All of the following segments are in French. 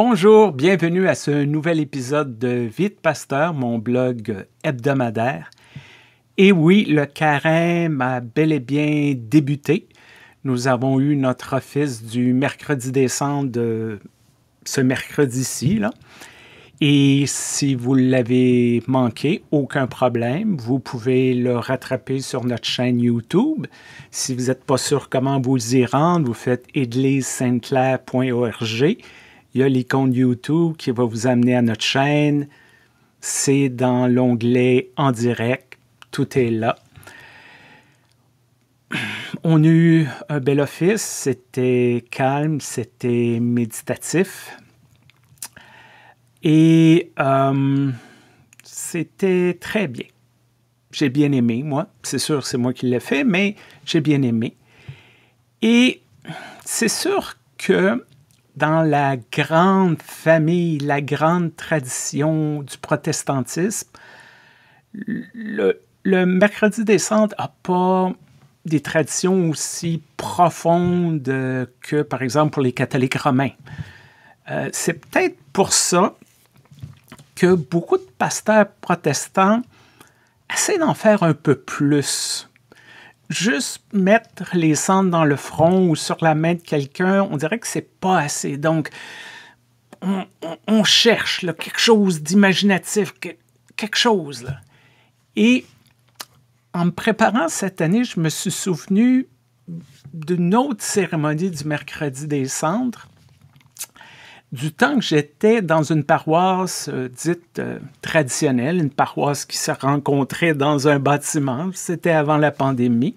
Bonjour, bienvenue à ce nouvel épisode de Vite Pasteur, mon blog hebdomadaire. Et oui, le carême a bel et bien débuté. Nous avons eu notre office du mercredi décembre de ce mercredi-ci. Et si vous l'avez manqué, aucun problème. Vous pouvez le rattraper sur notre chaîne YouTube. Si vous n'êtes pas sûr comment vous y rendre, vous faites saintclair.org. Il y a l'icône YouTube qui va vous amener à notre chaîne. C'est dans l'onglet En direct. Tout est là. On a eu un bel office. C'était calme, c'était méditatif. Et euh, c'était très bien. J'ai bien aimé, moi. C'est sûr, c'est moi qui l'ai fait, mais j'ai bien aimé. Et c'est sûr que dans la grande famille, la grande tradition du protestantisme, le, mercredi des cendres n'a pas des traditions aussi profondes que, par exemple, pour les catholiques romains. Euh, c'est peut-être pour ça que beaucoup de pasteurs protestants essaient d'en faire un peu plus juste mettre les cendres dans le front ou sur la main de quelqu'un, on dirait que c'est pas assez. Donc, on, cherche quelque chose d'imaginatif, quelque chose. Et en me préparant cette année, je me suis souvenu d'une autre cérémonie du mercredi des cendres du temps que j'étais dans une paroisse euh, dite euh, traditionnelle, une paroisse qui se rencontrait dans un bâtiment, c'était avant la pandémie,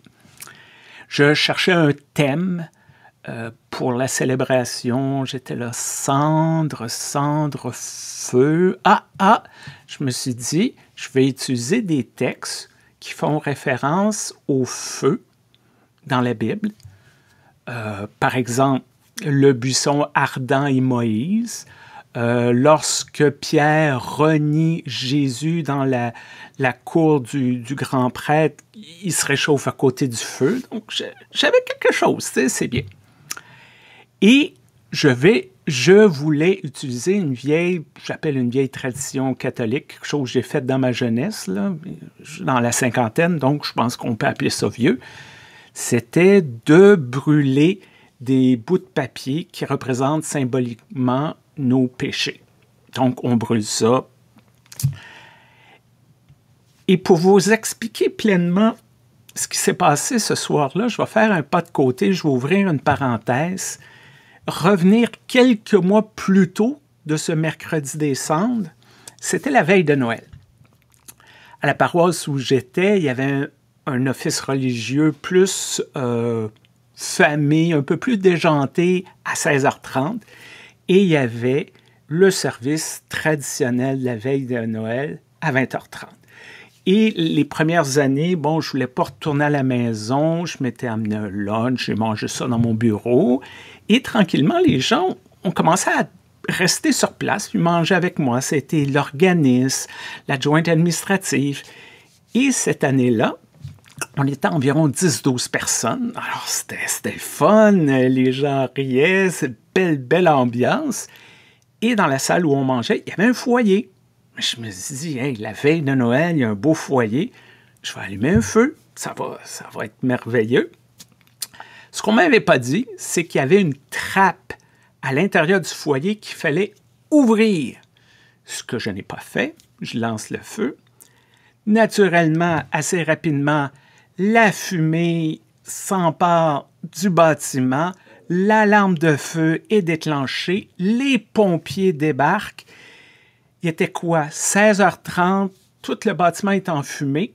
je cherchais un thème euh, pour la célébration. J'étais là, cendre, cendre, feu. Ah, ah, je me suis dit, je vais utiliser des textes qui font référence au feu dans la Bible. par exemple, le buisson ardent et Moïse. Euh, lorsque Pierre renie Jésus dans la, cour du, grand prêtre, il se réchauffe à côté du feu. Donc, j'avais quelque chose, c'est bien. Et je vais, je voulais utiliser une vieille, j'appelle une vieille tradition catholique, quelque chose que j'ai faite dans ma jeunesse, dans la cinquantaine, donc je pense qu'on peut appeler ça vieux. C'était de brûler des bouts de papier qui représentent symboliquement nos péchés. Donc, on brûle ça. Et pour vous expliquer pleinement ce qui s'est passé ce soir-là, je vais faire un pas de côté, je vais ouvrir une parenthèse, revenir quelques mois plus tôt de ce mercredi des cendres, C'était la veille de Noël. À la paroisse où j'étais, il y avait un, office religieux plus euh, Famille un peu plus déjantée, à 16h30. Et il y avait le service traditionnel de la veille de Noël à 20h30. Et les premières années, bon, je voulais pas retourner à la maison, je m'étais amené un lunch, j'ai mangé ça dans mon bureau. Et tranquillement, les gens ont commencé à rester sur place, puis manger avec moi. C'était l'organisme, l'adjointe administrative. Et cette année-là, on était environ 10-12 personnes. Alors, c'était fun, les gens riaient, belle, belle ambiance. Et dans la salle où on mangeait, il y avait un foyer. Je me suis dit, la veille de Noël, il y a un beau foyer. Je vais allumer un feu. Ça va, ça va être merveilleux. Ce qu'on m'avait pas dit, c'est qu'il y avait une trappe à l'intérieur du foyer qu'il fallait ouvrir. Ce que je n'ai pas fait, je lance le feu. Naturellement, assez rapidement, la fumée s'empare du bâtiment, l'alarme de feu est déclenchée, les pompiers débarquent. Il était quoi? 16h30, tout le bâtiment est en fumée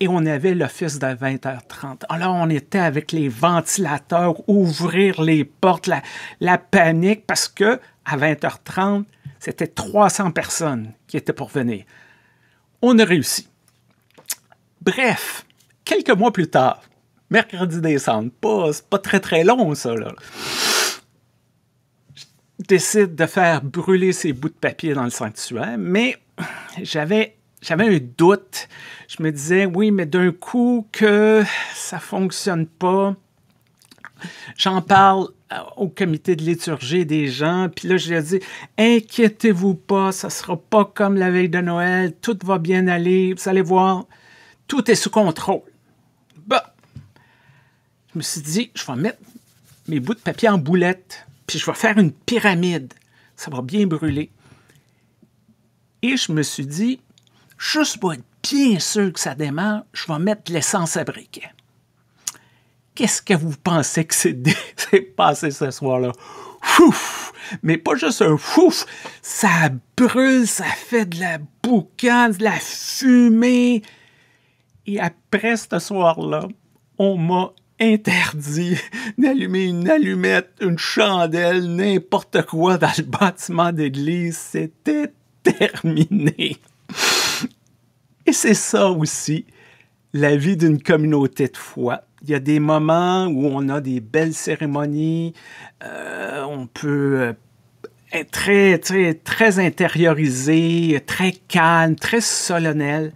et on avait l'office de 20h30. Alors, on était avec les ventilateurs, ouvrir les portes, la, panique, parce que à 20h30, c'était 300 personnes qui étaient pour venir. On a réussi. Bref, quelques mois plus tard, mercredi décembre, pas, pas très très long ça, là. Je décide de faire brûler ces bouts de papier dans le sanctuaire, mais j'avais j'avais un doute. Je me disais, oui, mais d'un coup que ça fonctionne pas, j'en parle euh, au comité de liturgie des gens, puis là, je ai dit, inquiétez-vous pas, ça sera pas comme la veille de Noël, tout va bien aller, vous allez voir, tout est sous contrôle je me suis dit, je vais mettre mes bouts de papier en boulette, puis je vais faire une pyramide. Ça va bien brûler. Et je me suis dit, juste pour être bien sûr que ça démarre, je vais mettre l'essence à briquet. Qu'est-ce que vous pensez que c'est passé ce soir-là? Fouf! Mais pas juste un fouf! Ça brûle, ça fait de la boucane, de la fumée. Et après ce soir-là, on m'a interdit d'allumer une allumette, une chandelle, n'importe quoi dans le bâtiment d'église. C'était terminé. Et c'est ça aussi, la vie d'une communauté de foi. Il y a des moments où on a des belles cérémonies, euh, on peut euh, être très, très, très intériorisé, très calme, très solennel.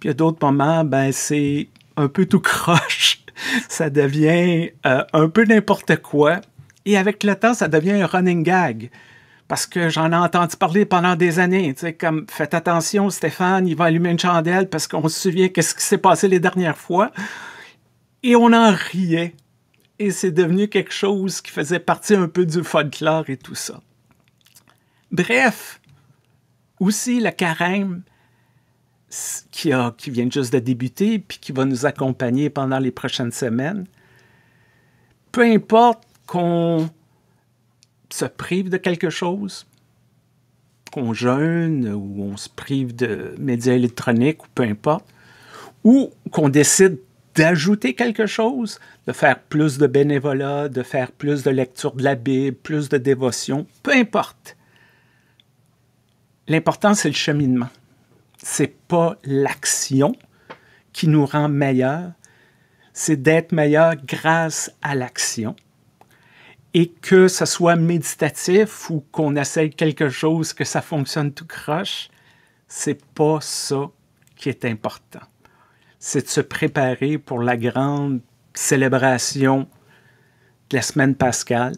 Puis il y a d'autres moments, ben c'est un peu tout croche. ça devient euh, un peu n'importe quoi. Et avec le temps, ça devient un running gag. Parce que j'en ai entendu parler pendant des années. Tu sais, comme, faites attention, Stéphane, il va allumer une chandelle parce qu'on se souvient qu'est-ce qui s'est passé les dernières fois. Et on en riait. Et c'est devenu quelque chose qui faisait partie un peu du folklore et tout ça. Bref, aussi le carême, qui, a, qui vient juste de débuter, puis qui va nous accompagner pendant les prochaines semaines. Peu importe qu'on se prive de quelque chose, qu'on jeûne ou on se prive de médias électroniques ou peu importe, ou qu'on décide d'ajouter quelque chose, de faire plus de bénévolat, de faire plus de lecture de la Bible, plus de dévotion, peu importe. L'important, c'est le cheminement c'est pas l'action qui nous rend meilleurs, c'est d'être meilleur grâce à l'action. Et que ce soit méditatif ou qu'on essaye quelque chose, que ça fonctionne tout croche, c'est pas ça qui est important. C'est de se préparer pour la grande célébration de la semaine pascale.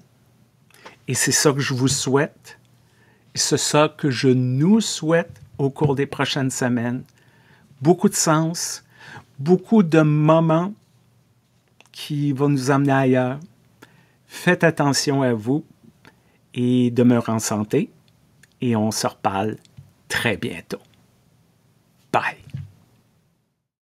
Et c'est ça que je vous souhaite. Et c'est ça que je nous souhaite au cours des prochaines semaines. Beaucoup de sens, beaucoup de moments qui vont nous amener ailleurs. Faites attention à vous et demeurez en santé. Et on se reparle très bientôt.